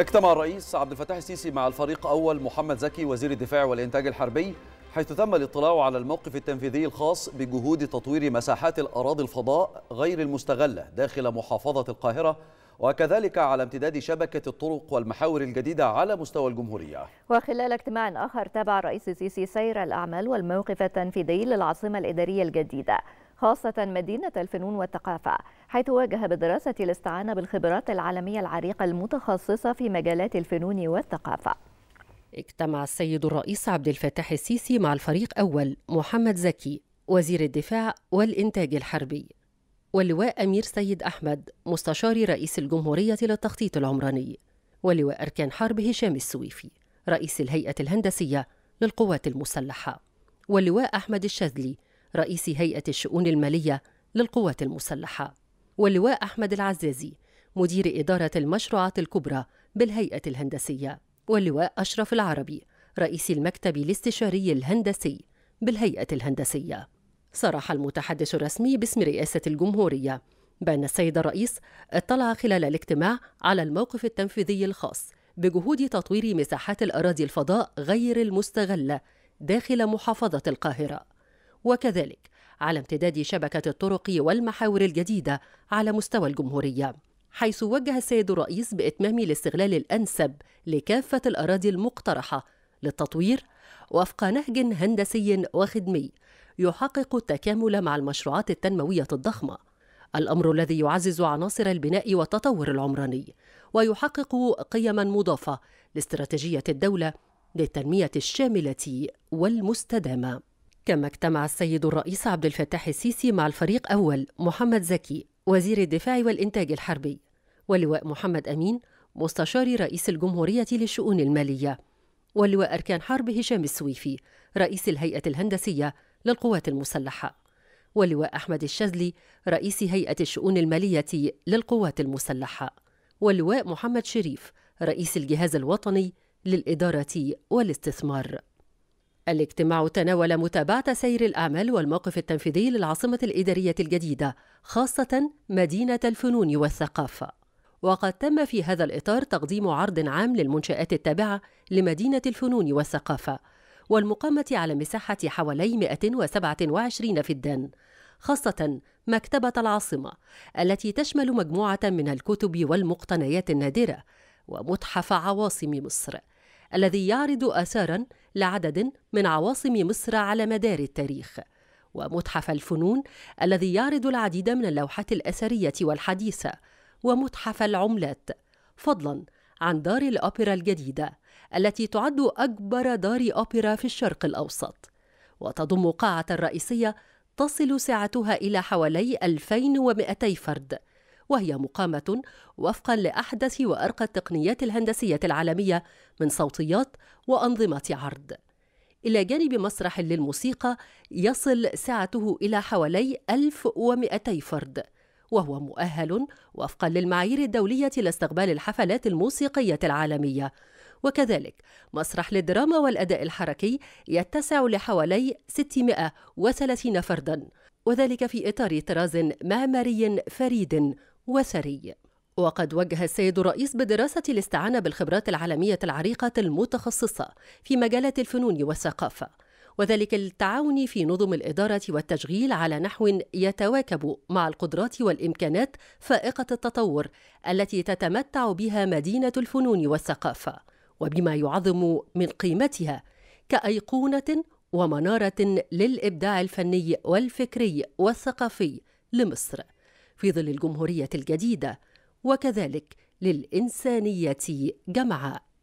اجتمع الرئيس عبد الفتاح السيسي مع الفريق أول محمد زكي وزير الدفاع والإنتاج الحربي حيث تم الاطلاع على الموقف التنفيذي الخاص بجهود تطوير مساحات الأراضي الفضاء غير المستغلة داخل محافظة القاهرة وكذلك على امتداد شبكة الطرق والمحاور الجديدة على مستوى الجمهورية وخلال اجتماع آخر تابع الرئيس السيسي سير الأعمال والموقف التنفيذي للعاصمة الإدارية الجديدة خاصة مدينة الفنون والثقافة حيث واجه بدراسة الاستعانة بالخبرات العالمية العريقة المتخصصة في مجالات الفنون والثقافة اجتمع السيد الرئيس عبد الفتاح السيسي مع الفريق أول محمد زكي وزير الدفاع والإنتاج الحربي واللواء أمير سيد أحمد مستشار رئيس الجمهورية للتخطيط العمراني ولواء أركان حرب هشام السويفي رئيس الهيئة الهندسية للقوات المسلحة واللواء أحمد الشاذلي رئيس هيئة الشؤون المالية للقوات المسلحة واللواء أحمد العزازي مدير إدارة المشروعات الكبرى بالهيئة الهندسية واللواء أشرف العربي رئيس المكتب الاستشاري الهندسي بالهيئة الهندسية صرح المتحدث الرسمي باسم رئاسة الجمهورية بأن السيد الرئيس اطلع خلال الاجتماع على الموقف التنفيذي الخاص بجهود تطوير مساحات الأراضي الفضاء غير المستغلة داخل محافظة القاهرة وكذلك على امتداد شبكة الطرق والمحاور الجديدة على مستوى الجمهورية حيث وجه السيد الرئيس بإتمام الاستغلال الأنسب لكافة الأراضي المقترحة للتطوير وفق نهج هندسي وخدمي يحقق التكامل مع المشروعات التنموية الضخمة الأمر الذي يعزز عناصر البناء والتطور العمراني ويحقق قيما مضافة لاستراتيجية الدولة للتنمية الشاملة والمستدامة كما اجتمع السيد الرئيس عبد الفتاح السيسي مع الفريق أول محمد زكي وزير الدفاع والإنتاج الحربي ولواء محمد أمين مستشار رئيس الجمهورية للشؤون المالية ولواء أركان حرب هشام السويفي رئيس الهيئة الهندسية للقوات المسلحة ولواء أحمد الشاذلي رئيس هيئة الشؤون المالية للقوات المسلحة ولواء محمد شريف رئيس الجهاز الوطني للإدارة والاستثمار الاجتماع تناول متابعة سير الأعمال والموقف التنفيذي للعاصمة الإدارية الجديدة خاصة مدينة الفنون والثقافة وقد تم في هذا الإطار تقديم عرض عام للمنشآت التابعة لمدينة الفنون والثقافة والمقامة على مساحة حوالي 127 فدان خاصة مكتبة العاصمة التي تشمل مجموعة من الكتب والمقتنيات النادرة ومتحف عواصم مصر الذي يعرض آثاراً لعدد من عواصم مصر على مدار التاريخ ومتحف الفنون الذي يعرض العديد من اللوحات الأثرية والحديثة ومتحف العملات فضلا عن دار الأوبرا الجديدة التي تعد أكبر دار أوبرا في الشرق الأوسط وتضم قاعة رئيسية تصل سعتها إلى حوالي 2200 فرد وهي مقامة وفقا لأحدث وأرقى التقنيات الهندسية العالمية من صوتيات وأنظمة عرض إلى جانب مسرح للموسيقى يصل سعته إلى حوالي 1200 فرد وهو مؤهل وفقا للمعايير الدولية لاستقبال الحفلات الموسيقية العالمية وكذلك مسرح للدراما والأداء الحركي يتسع لحوالي 630 فرداً وذلك في إطار طراز معماري فريد وثري وقد وجه السيد الرئيس بدراسة الاستعانة بالخبرات العالمية العريقة المتخصصة في مجالات الفنون والثقافة وذلك للتعاون في نظم الإدارة والتشغيل على نحو يتواكب مع القدرات والإمكانات فائقة التطور التي تتمتع بها مدينة الفنون والثقافة وبما يعظم من قيمتها كأيقونة ومنارة للإبداع الفني والفكري والثقافي لمصر في ظل الجمهورية الجديدة وكذلك للإنسانية جمعاء